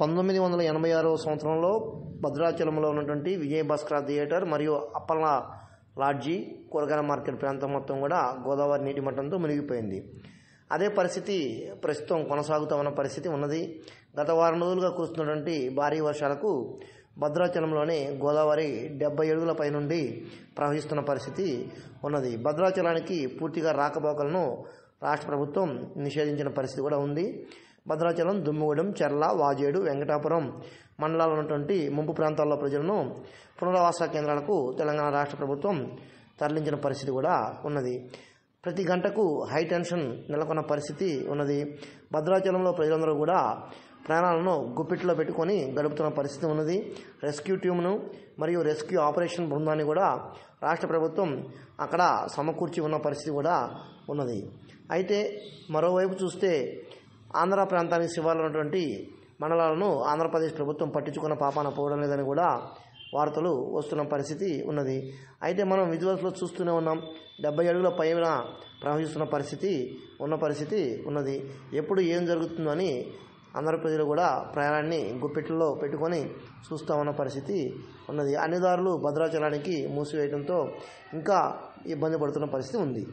పంతొమ్మిది వందల ఎనభై ఆరవ సంవత్సరంలో భద్రాచలంలో ఉన్నటువంటి విజయభాస్కర థియేటర్ మరియు అప్పల లాడ్జీ కూరగాయల మార్కెట్ ప్రాంతం మొత్తం కూడా గోదావరి నీటి మట్టంతో మునిగిపోయింది అదే పరిస్థితి ప్రస్తుతం కొనసాగుతూ ఉన్న పరిస్థితి ఉన్నది గత వారం రోజులుగా కురుస్తున్నటువంటి భారీ వర్షాలకు భద్రాచలంలోనే గోదావరి డెబ్బై ఏడుగుల పై నుండి ప్రవహిస్తున్న పరిస్థితి ఉన్నది భద్రాచలానికి పూర్తిగా రాకపోకలను రాష్ట్ర ప్రభుత్వం నిషేధించిన పరిస్థితి కూడా ఉంది భద్రాచలం దుమ్ముగూడెం చెర్ల వాజేడు వెంకటాపురం మండలాలు ఉన్నటువంటి ముంపు ప్రాంతాల్లో ప్రజలను పునరావాస కేంద్రాలకు తెలంగాణ రాష్ట్ర ప్రభుత్వం తరలించిన పరిస్థితి కూడా ఉన్నది ప్రతి గంటకు హై టెన్షన్ నెలకొన్న పరిస్థితి ఉన్నది భద్రాచలంలో ప్రజలందరూ కూడా ప్రాణాలను గుప్పిట్లో పెట్టుకొని గడుపుతున్న పరిస్థితి ఉన్నది రెస్క్యూ ట్యూమ్ను మరియు రెస్క్యూ ఆపరేషన్ బృందాన్ని కూడా రాష్ట్ర ప్రభుత్వం అక్కడ సమకూర్చి ఉన్న పరిస్థితి కూడా ఉన్నది అయితే మరోవైపు చూస్తే ఆంధ్ర ప్రాంతానికి శివాలన్నటువంటి మండలాలను ఆంధ్రప్రదేశ్ ప్రభుత్వం పట్టించుకున్న పాపాన పోవడం లేదని కూడా వార్తలు వస్తున్న పరిస్థితి ఉన్నది అయితే మనం విజువల్స్లో చూస్తూనే ఉన్నాం డెబ్బై అడుగుల పైన ప్రవహిస్తున్న పరిస్థితి ఉన్న పరిస్థితి ఉన్నది ఎప్పుడు ఏం జరుగుతుందని అందరు ప్రజలు కూడా ప్రయాణాన్ని గుప్పెట్లో పెట్టుకొని చూస్తూ ఉన్న పరిస్థితి ఉన్నది అన్నిదారులు భద్రాచలానికి మూసివేయడంతో ఇంకా ఇబ్బంది పడుతున్న పరిస్థితి ఉంది